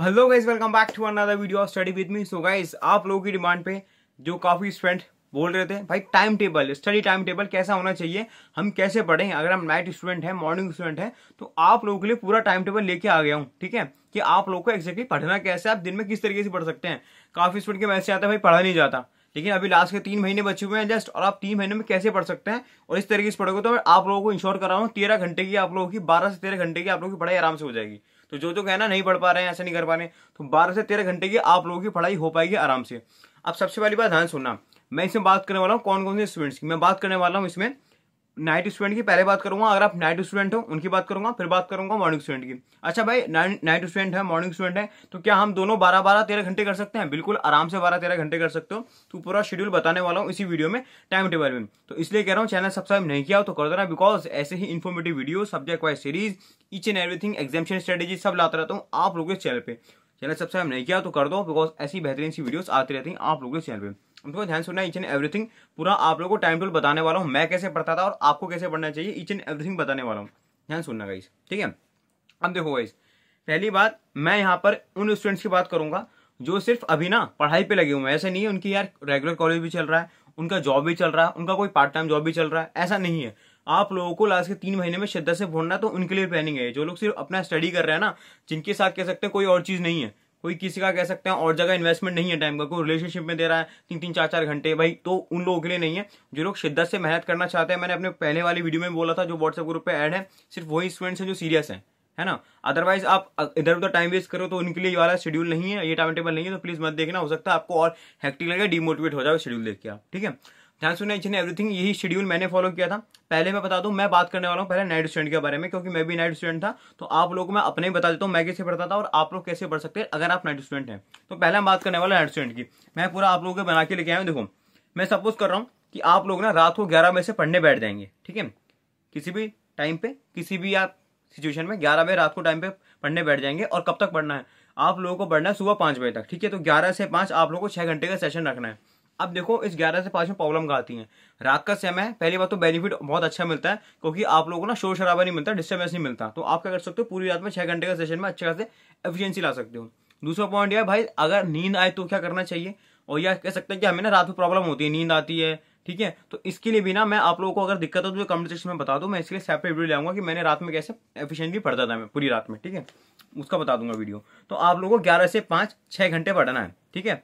hello guys welcome back to another video study with me so guys आप लोगों की demand पे जो काफ़ी स्टूडेंट बोल रहे थे भाई time table study time table कैसा होना चाहिए हम कैसे पढ़ें अगर हम नाइट स्टूडेंट हैं मॉर्निंग स्टूडेंट हैं तो आप लोगों के लिए पूरा टाइम टेबल लेके आ गया हूँ ठीक है कि आप लोग को एक्जैक्टली पढ़ना कैसे आप दिन में किस तरीके से पढ़ सकते हैं काफ़ी स्टूडेंट के मैसेज आता है भाई पढ़ा नहीं जाता लेकिन अभी लास्ट के तीन महीने बचे हुए हैं जस्ट और आप तीन महीने में कैसे पढ़ सकते हैं और इस तरीके से पढ़ोगे तो आप लोगों को इंश्योर कर रहा हूँ तेरह घंटे की आप लोगों की बारह से तेरह घंटे की आप लोगों की पढ़ाई आराम से हो जाएगी तो जो जो कहना नहीं पढ़ पा रहे हैं ऐसे नहीं कर पा रहे हैं तो बारह से तेरह घंटे की आप लोगों की पढ़ाई हो पाएगी आराम से अब सबसे पहली बात ध्यान सुनना मैं इसमें बात करने वाला हूँ कौन कौन से स्टूडेंट्स की मैं बात करने वाला हूँ इसमें नाइट स्टूडेंट की पहले बात करूंगा अगर आप नाइट स्टूडेंट हो उनकी बात करूंगा फिर बात करूंगा मॉर्निंग स्टूडेंट की अच्छा भाई नाइट स्टूडेंट है मॉर्निंग स्टूडेंट है तो क्या हम दोनों बारह बारह तेरह घंटे कर सकते हैं बिल्कुल आराम से बारह तेरह घंटे कर सकते हो तो पूरा शेड्यूल बताने वाला हूँ इसी वीडियो में टाइम टेबल में तो इसलिए कह रहा हूँ चैनल सब्सक्राइब नहीं किया तो कर देना बिकॉज ऐसे ही informative video subject wise series each and everything examination strategy सब लाता रहता हूँ आप लोग के चैनल पर चैनल सब्सक्राइब नहीं किया तो कर दो बिकॉज ऐसी बेहतरीन सी वीडियो आती रहती हैं आप लोग के चैनल पर उनको तो ध्यान सुनना ईच एंड एवरीथिंग पूरा आप लोगों को टाइम टूल बताने वाला हूँ मैं कैसे पढ़ता था और आपको कैसे पढ़ना चाहिए ईच एंड एवरीथिंग बताने वाला हूँ ध्यान सुनना गाइस ठीक है अब देखो गाइस पहली बात मैं यहाँ पर उन स्टूडेंट्स की बात करूंगा जो सिर्फ अभी ना पढ़ाई पे लगे हुए हैं ऐसे नहीं है उनकी यार रेगुलर कॉलेज भी चल रहा है उनका जॉब भी चल रहा है उनका कोई पार्ट टाइम जॉब भी चल रहा है ऐसा नहीं है आप लोगों को लास्ट के तीन महीने में शिद्दत से भोड़ना तो उनके लिए प्लानिंग है जो लोग सिर्फ अपना स्टडी कर रहे हैं ना जिनके साथ कह सकते हैं कोई और चीज़ नहीं है कोई किसी का कह सकते हैं और जगह इन्वेस्टमेंट नहीं है टाइम का कोई रिलेशनशिप में दे रहा है तीन तीन चार चार घंटे भाई तो उन लोगों के लिए नहीं है जो लोग शिद्दत से मेहनत करना चाहते हैं मैंने अपने पहले वाली वीडियो में बोला था जो व्हाट्सएप ग्रुप पे ऐड है सिर्फ वही स्टूडेंट्स हैं जो सीरियस हैं है ना अदरवाइज आप इधर उधर टाइम वेस्ट करो तो उनके लिए वाला शेड्यूल नहीं है ये टाइम टेबल नहीं है तो प्लीज मत देखना हो सकता है आपको और हेक्टिक लगे डिमोटिवेट हो जाएगा शेड्यूल देख के आप ठीक है ध्यान सुनना एच एंड एवरीथिंग यही शेड्यूल मैंने फॉलो किया था पहले मैं बता दूं मैं बात करने वाला हूँ पहले नाइट स्टूडेंट के बारे में क्योंकि मैं भी नाइट स्टूडेंट था तो आप लोगों को मैं अपने ही बता देता हूँ मैं कैसे पढ़ता था और आप लोग कैसे पढ़ सकते हैं अगर आप नाइट स्टूडेंट हैं तो पहले हम बात करने वाले नाइट स्टूडेंट की मैं पूरा आप लोगों को बना के लेके आया हूँ देखो मैं सपोज कर रहा हूँ कि आप लोग ना रात को ग्यारह बजे से पढ़ने बैठ जाएंगे ठीक है किसी भी टाइम पे किसी भी आप सिचुएशन में ग्यारह बजे रात को टाइम पे पढ़ने बैठ जाएंगे और कब तक पढ़ना है आप लोगों को पढ़ना है सुबह पाँच बजे तक ठीक है तो ग्यारह से पाँच आप लोगों को छः घंटे का सेशन रखना है अब देखो इस ग्यारह से पाँच में प्रॉब्लम का आती है रात का समय है पहली बात तो बेनिफिट बहुत अच्छा मिलता है क्योंकि आप लोगों को ना शोर शराबा नहीं मिलता डिस्टर्बेंस नहीं मिलता तो आप क्या कर सकते हो पूरी रात में छः घंटे का सेशन में अच्छे खासे एफिशिएंसी ला सकते हो दूसरा पॉइंट यह भाई अगर नींद आए तो क्या करना चाहिए और यह कह सकते हैं कि हमें ना रात में प्रॉब्लम होती है नींद आती है ठीक है तो इसके लिए भी ना मैं आप लोगों को अगर दिक्कत हो तो कमेंट सेक्शन में बता दूँ मैं इसके लिए सेपरेट वीडियो लाऊंगा कि मैंने रात में कैसे एफिशिएंटली पढ़ता था मैं पूरी रात में ठीक है उसका बता दूंगा वीडियो तो आप लोगों को ग्यारह से पाँच छः घंटे पढ़ना है ठीक है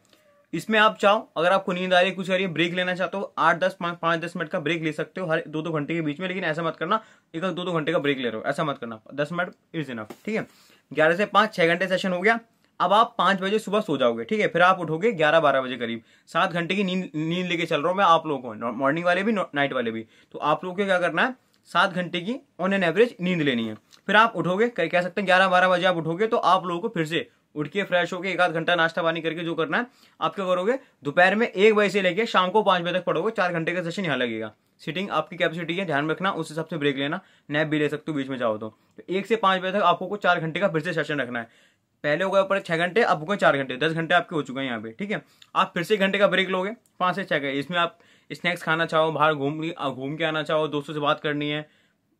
इसमें आप चाहो अगर आपको नींद आ रही है कुछ है ब्रेक लेना चाहते हो आठ दस पांच दस मिनट का ब्रेक ले सकते हो हर दो दो घंटे के बीच में लेकिन ऐसा मत करना एक दो दो घंटे का ब्रेक ले रहे हो ऐसा मत करना दस मिनट इज इनफ ठीक है ग्यारह से पांच छह घंटे सेशन हो गया अब आप पांच बजे सुबह सो जाओगे ठीक है फिर आप उठोगे ग्यारह बारह बजे करीब सात घंटे की नींद नींद लेके चल रहा हूं मैं आप लोगों को मॉर्निंग वाले भी नाइट वाले भी तो आप लोगों को क्या करना है सात घंटे की ऑन एन एवरेज नींद लेनी है फिर आप उठोगे कह सकते हैं ग्यारह बारह बजे आप उठोगे तो आप लोगों को फिर से उठ के फ्रेश होकर एक आध घंटा नाश्ता पानी करके जो करना है आप क्या करोगे दोपहर में एक बजे से लेके शाम को पांच बजे तक पढ़ोगे चार घंटे का सेशन यहाँ लगेगा सिटिंग आपकी कैपेसिटी है ध्यान रखना उस हिसाब से ब्रेक लेना नैप भी ले सकते हो बीच में जाओ तो, तो एक से पांच बजे तक आपको को चार घंटे का फिर से सेशन रखना है पहले हो गया ऊपर छह घंटे अब हो गए चार घंटे दस घंटे आपके हो चुके हैं यहाँ पे ठीक है आप फिर से घंटे का ब्रेक लोगे पांच से छः इसमें आप स्नैक्स खाना चाहो बाहर घूम घूम के आना चाहो दोस्तों से बात करनी है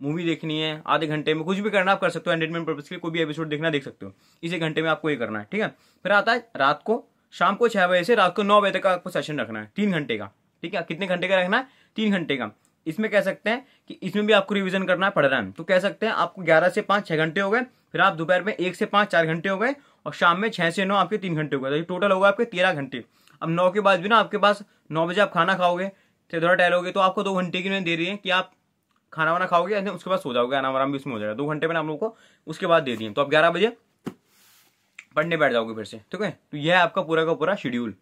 मूवी देखनी है आधे घंटे में कुछ भी करना आप कर सकते हो एंटरटेनमेंट पर्पज के लिए कोई भी एपिसोड देखना देख सकते हो इसी घंटे में आपको ये करना है ठीक है फिर आता है रात को शाम को छः बजे से रात को नौ बजे तक आपको सेशन रखना है तीन घंटे का ठीक है कितने घंटे का रखना है तीन घंटे का इसमें कह सकते हैं कि इसमें भी आपको रिविजन करना है पड़ रहा है तो कह सकते हैं आपको ग्यारह से पाँच छः घंटे हो गए फिर आप दोपहर में एक से पाँच चार घंटे हो गए और शाम में छः से नौ आपके तीन घंटे हो गए तो ये टोटल होगा आपके तेरह घंटे अब नौ के बाद भी ना आपके पास नौ बजे आप खाना खाओगे फिर थोड़ा टहलोगे तो आपको दो घंटे की उन्हें दे रही है कि आप खाना वाना खाओगे यानी उसके बाद सो जाओगे आराम आराम भी उसमें हो जाएगा दो घंटे में आप लोगों को उसके बाद दे दिए तो आप ग्यारह बजे पढ़ने बैठ जाओगे फिर से ठीक है तो यह है आपका पूरा का पूरा शेड्यूल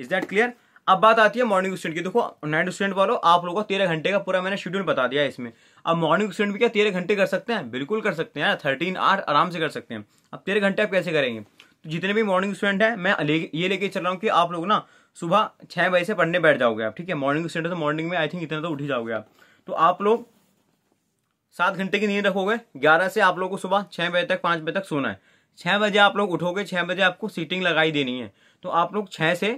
इज दैट क्लियर अब बात आती है मॉर्निंग स्टूडेंट की देखो नाइट स्टूडेंट वालों आप लोगों को तेरह घंटे का पूरा मैंने शेड्यूल बता दिया है इसमें अब मॉर्निंग स्टूडेंट भी क्या तेरह घंटे कर सकते हैं बिल्कुल कर सकते हैं थर्टीन आर आराम से कर सकते हैं अब तेरह घंटे आप कैसे करेंगे तो जितने भी मॉर्निंग स्टूडेंट हैं मैं ले, ये लेके चल रहा हूँ कि आप लोग ना सुबह छः बजे से पढ़ने बैठ जाओगे आप ठीक है मॉर्निंग स्टूडेंट तो मॉर्निंग में आई थिंक इतना तो उठ ही जाओगे आप तो आप लोग सात घंटे की नींद रखोगे ग्यारह से आप लोग को सुबह छः बजे तक पाँच बजे तक सोना है छः बजे आप लोग उठोगे छः बजे आपको सीटिंग लगाई देनी है तो आप लोग छः से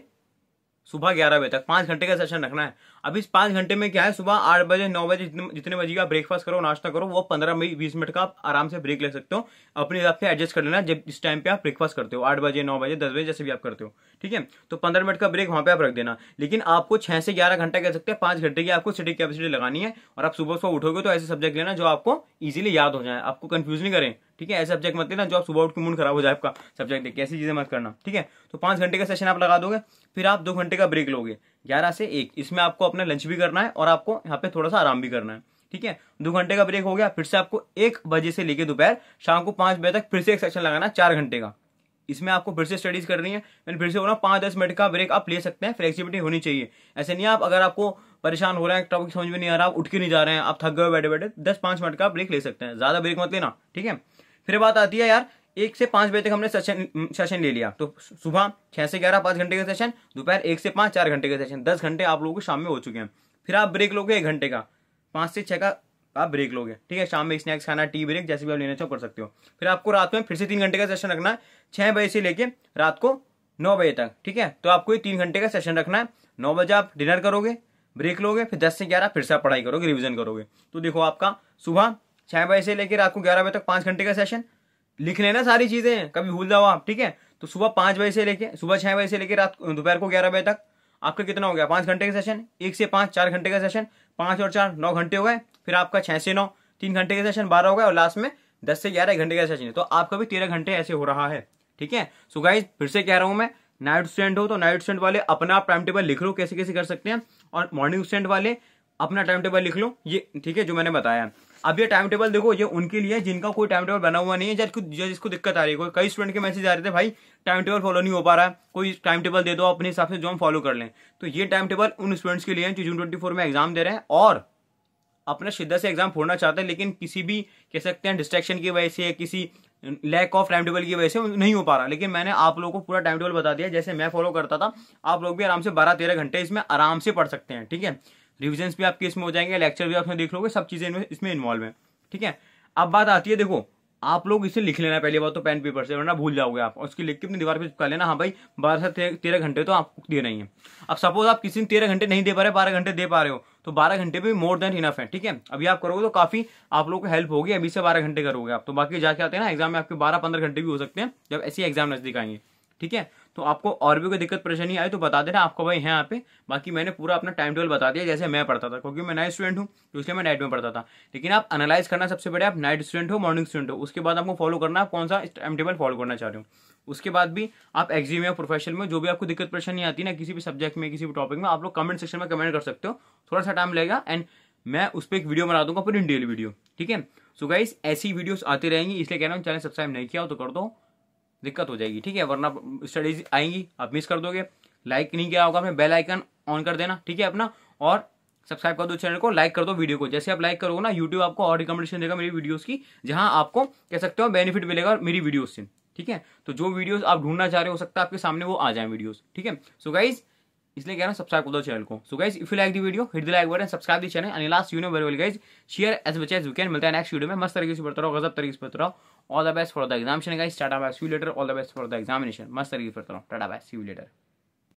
सुबह ग्यारह बजे तक पाँच घंटे का सेशन रखना है अब इस पाँच घंटे में क्या है सुबह आठ बजे नौ बजे जितने बजे का ब्रेकफास्ट करो नाश्ता करो वो पंद्रह बीस मिनट का आप आराम से ब्रेक ले सकते हो अपने हिसाब से एडजस्ट कर लेना जब इस टाइम पे आप ब्रेकफास्ट करते हो आठ बजे नौ बजे दस बजे जैसे भी आप करते हो ठीक है तो पंद्रह मिनट का ब्रेक वहाँ पर आप रख देना लेकिन आपको छह से ग्यारह घंटा कह सकते हैं पाँच घंटे की आपको सिटी कैपेसिटी लगानी है और आप सुबह सुबह उठोगे तो ऐसे सब्जेक्ट लेना जो आपको ईजिली याद हो जाए आपको कन्फ्यूज नहीं करें ठीक है ऐसे सब्जेक्ट मत लेना जो आप सुबह उठ के मूड खराब हो जाए आपका सब्जेक्ट देख के ऐसी चीज़ें मत करना ठीक है तो पाँच घंटे का सेशन आप लगा दोगे फिर आप दो घंटे का ब्रेक लोगे ग्यारह से एक इसमें आपको अपना लंच भी करना है और आपको यहाँ पे थोड़ा सा आराम भी करना है ठीक है दो घंटे का ब्रेक हो गया फिर से आपको एक बजे से लेकर दोपहर शाम को पाँच बजे तक फिर से एक सेक्शन लगाना चार घंटे का इसमें आपको फिर से स्टडीज करनी है मैंने फिर से बोला पाँच दस मिनट का ब्रेक आप ले सकते हैं फ्लेक्सिबिलिटी होनी चाहिए ऐसे नहीं आप अगर आपको परेशान हो रहे हैं टॉपिक समझ में नहीं आ रहा आप उठ के नहीं जा रहे हैं आप थक गए बैठे बैठे दस पाँच मिनट का ब्रेक ले सकते हैं ज़्यादा ब्रेक मत लेना ठीक है फिर बात आती है यार एक से पाँच बजे तक हमने सेशन सेशन ले लिया तो सुबह छः से ग्यारह पाँच घंटे का सेशन दोपहर एक से पाँच चार घंटे का सेशन दस घंटे आप लोगों को शाम में हो चुके हैं फिर आप ब्रेक लोगे एक घंटे का पाँच से छः का आप ब्रेक लोगे ठीक है शाम में स्नैक्स खाना टी ब्रेक जैसे भी आप लेना चाहो कर सकते हो फिर आपको रात में फिर से तीन घंटे का सेशन रखना है छः बजे से लेके रात को नौ बजे तक ठीक है तो आपको ये तीन घंटे का सेशन रखना है नौ बजे आप डिनर करोगे ब्रेक लोगे फिर दस से ग्यारह फिर से आप पढ़ाई करोगे रिविजन करोगे तो देखो आपका सुबह छः बजे से लेकर रात को ग्यारह बजे तक पाँच घंटे का सेशन लिख लेना सारी चीज़ें कभी भूल जाओ आप ठीक है तो सुबह पाँच बजे से लेकर सुबह छः बजे से लेकर रात दोपहर को ग्यारह बजे तक आपका कितना हो गया पाँच घंटे का सेशन एक से पाँच चार घंटे का सेशन पाँच और चार नौ घंटे हो गए फिर आपका छः से नौ तीन घंटे का सेशन बारह हो गया और लास्ट में दस से ग्यारह घंटे का सेशन है तो आपका भी तेरह घंटे ऐसे हो रहा है ठीक है सो गाइज फिर से कह रहा हूँ मैं नाइट स्टूडेंट हो तो नाइट स्टूडेंट वाले अपना आप टाइम टेबल लिख लो कैसे कैसे कर सकते हैं और मॉर्निंग स्टूडेंट वाले अपना टाइम टेबल लिख लो ये ठीक है जो मैंने बताया अब ये टाइम टेबल देखो ये उनके लिए जिनका कोई टाइम टेबल बना हुआ नहीं है जिसको जिसको दिक्कत आ रही है कई स्टूडेंट के मैसेज आ रहे थे भाई टाइम टेबल फॉलो नहीं हो पा रहा है कोई टाइम टेबल दे दो अपने हिसाब से जो हम फॉलो कर लें तो ये टाइम टेबल उन स्टूडेंट्स के लिए जो जून ट्वेंटी में एग्जाम दे रहे हैं और अपना शिद्दत से एग्जाम फोड़ना चाहते हैं लेकिन किसी भी कह सकते हैं डिस्ट्रेक्शन की वजह से किसी लैक ऑफ टाइम टेबल की वजह से नहीं हो पा रहा लेकिन मैंने आप लोगों को पूरा टाइम टेबल बता दिया जैसे मैं फॉलो करता था आप लोग भी आराम से बारह तेरह घंटे इसमें आराम से पढ़ सकते हैं ठीक है रिविजन्स भी आपके इसमें हो जाएंगे लेक्चर भी आपने देख लोगे सब चीज़ें इसमें इन्वॉल्व है ठीक है अब बात आती है देखो आप लोग इसे लिख लेना पहली बार तो पेन पेपर से वरना भूल जाओगे आप उसकी लिख के अपनी दीवार पे चिपका लेना हाँ भाई बारह से तेरह घंटे तो आपको दे रही है अब सपोज आप किसी ने तेरह घंटे नहीं दे पा रहे बारह घंटे दे पा रहे हो तो बारह घंटे भी मोर देन इनफ है ठीक है अभी आप करोगे तो काफी आप लोग को हेल्प होगी अभी से बारह घंटे करोगे आप तो बाकी जाके आते हैं ना एग्जाम में आपके बारह पंद्रह घंटे भी हो सकते हैं जब ऐसी एग्जाम नजदीक आएंगे ठीक है तो आपको और भी कोई दिक्कत परेशानी आई तो बता देना आपको भाई यहाँ पे बाकी मैंने पूरा अपना टाइम टेबल बता दिया जैसे मैं पढ़ता था क्योंकि मैं नाइट स्टूडेंट हूँ तो इसलिए मैं नाइट में पढ़ता था लेकिन आप एनालाइज करना सबसे पहले आप नाइट स्टूडेंट हो मॉर्निंग स्टूडेंट हो उसके बाद आपको फॉलो करना आप कौन सा टाइम टेबल फॉलो करना चाह रहे हो उसके बाद भी आप एग्जाम में प्रोफेशन में जो भी आपको दिक्कत परेशानी आती ना किसी भी सब्जेक्ट में किसी भी टॉपिक में आप लोग कमेंट सेक्शन में कमेंट कर सकते हो थोड़ा सा टाइम लगेगा एंड मैं उस पर एक वीडियो बना दूंगा पूरी डेली वीडियो ठीक है सो गाइस ऐसी वीडियोस आती रहेंगी इसलिए कह रहा हूँ चैनल सब्सक्राइब नहीं किया हो तो कर दो दिक्कत हो जाएगी ठीक है वरना स्टडीज आएंगी आप मिस कर दोगे लाइक नहीं किया होगा बेल आइकन ऑन कर देना ठीक है अपना और सब्सक्राइब कर दो चैनल को लाइक कर दो वीडियो को जैसे आप लाइक करोगे ना यूट्यूब आपको और रिकमेंडेशन देगा मेरी वीडियोस की जहां आपको कह सकते हो बेनिफिट मिलेगा मेरी वीडियोस से ठीक है तो जो वीडियोस आप ढूंढना चाह रहे हो सकता है आपके सामने वो आ जाए वीडियोस ठीक है सो गाइज इसलिए कह रहा हूँ सब्सक्राइब कर दो चैनल को so guys if you like the video hit the like button subscribe the channel and last you know very well guys share as much as can मिलता है नेक्स्ट वीडियो में मस्त तरीके से बढ़ता रहो गजब तरीके से बढ़ता रहो all the best for the examination guys tata bye see you later all the best for the examination मस्त तरीके फिरता रहो tata bye see you letter